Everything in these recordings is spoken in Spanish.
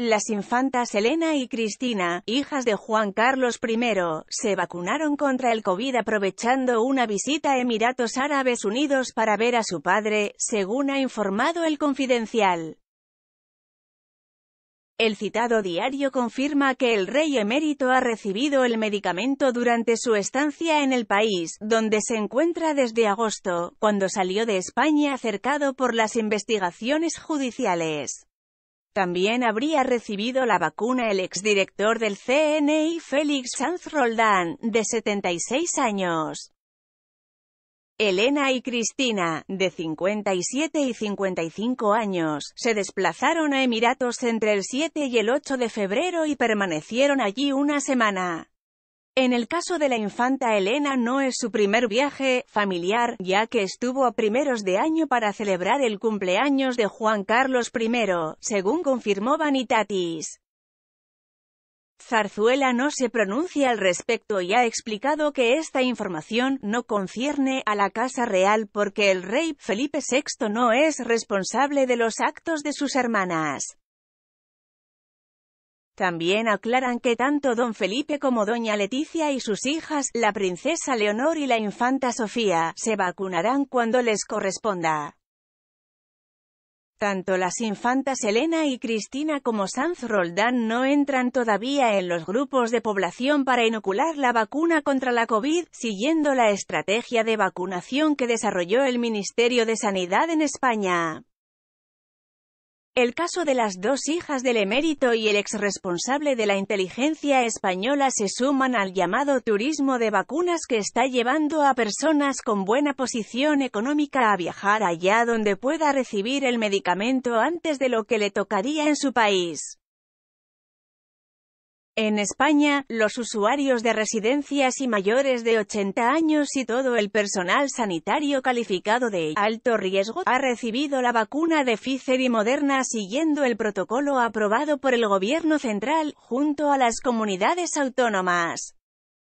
Las infantas Elena y Cristina, hijas de Juan Carlos I, se vacunaron contra el COVID aprovechando una visita a Emiratos Árabes Unidos para ver a su padre, según ha informado el Confidencial. El citado diario confirma que el rey emérito ha recibido el medicamento durante su estancia en el país, donde se encuentra desde agosto, cuando salió de España acercado por las investigaciones judiciales. También habría recibido la vacuna el exdirector del CNI Félix Sanz Roldán, de 76 años. Elena y Cristina, de 57 y 55 años, se desplazaron a Emiratos entre el 7 y el 8 de febrero y permanecieron allí una semana. En el caso de la infanta Elena no es su primer viaje familiar, ya que estuvo a primeros de año para celebrar el cumpleaños de Juan Carlos I, según confirmó Vanitatis. Zarzuela no se pronuncia al respecto y ha explicado que esta información no concierne a la Casa Real porque el rey Felipe VI no es responsable de los actos de sus hermanas. También aclaran que tanto don Felipe como doña Leticia y sus hijas, la princesa Leonor y la infanta Sofía, se vacunarán cuando les corresponda. Tanto las infantas Elena y Cristina como Sanz Roldán no entran todavía en los grupos de población para inocular la vacuna contra la COVID, siguiendo la estrategia de vacunación que desarrolló el Ministerio de Sanidad en España. El caso de las dos hijas del emérito y el ex responsable de la inteligencia española se suman al llamado turismo de vacunas que está llevando a personas con buena posición económica a viajar allá donde pueda recibir el medicamento antes de lo que le tocaría en su país. En España, los usuarios de residencias y mayores de 80 años y todo el personal sanitario calificado de alto riesgo ha recibido la vacuna de Pfizer y Moderna siguiendo el protocolo aprobado por el Gobierno Central, junto a las comunidades autónomas.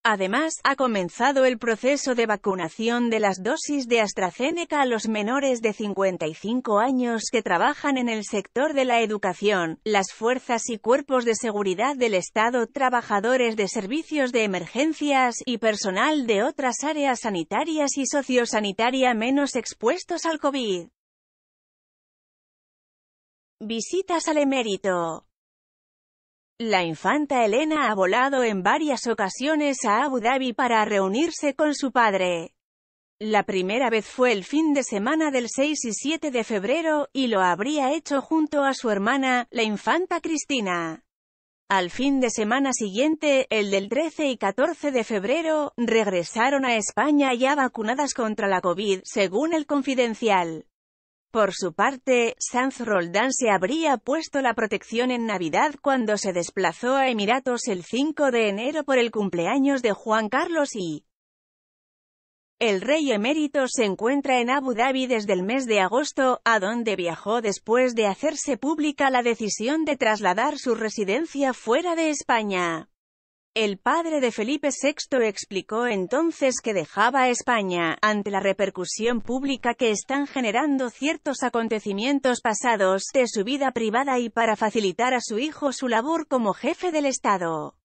Además, ha comenzado el proceso de vacunación de las dosis de AstraZeneca a los menores de 55 años que trabajan en el sector de la educación, las fuerzas y cuerpos de seguridad del Estado, trabajadores de servicios de emergencias y personal de otras áreas sanitarias y sociosanitaria menos expuestos al COVID. Visitas al emérito la infanta Elena ha volado en varias ocasiones a Abu Dhabi para reunirse con su padre. La primera vez fue el fin de semana del 6 y 7 de febrero, y lo habría hecho junto a su hermana, la infanta Cristina. Al fin de semana siguiente, el del 13 y 14 de febrero, regresaron a España ya vacunadas contra la COVID, según el Confidencial. Por su parte, Sanz Roldán se habría puesto la protección en Navidad cuando se desplazó a Emiratos el 5 de enero por el cumpleaños de Juan Carlos y el rey emérito se encuentra en Abu Dhabi desde el mes de agosto, a donde viajó después de hacerse pública la decisión de trasladar su residencia fuera de España. El padre de Felipe VI explicó entonces que dejaba España, ante la repercusión pública que están generando ciertos acontecimientos pasados de su vida privada y para facilitar a su hijo su labor como jefe del Estado.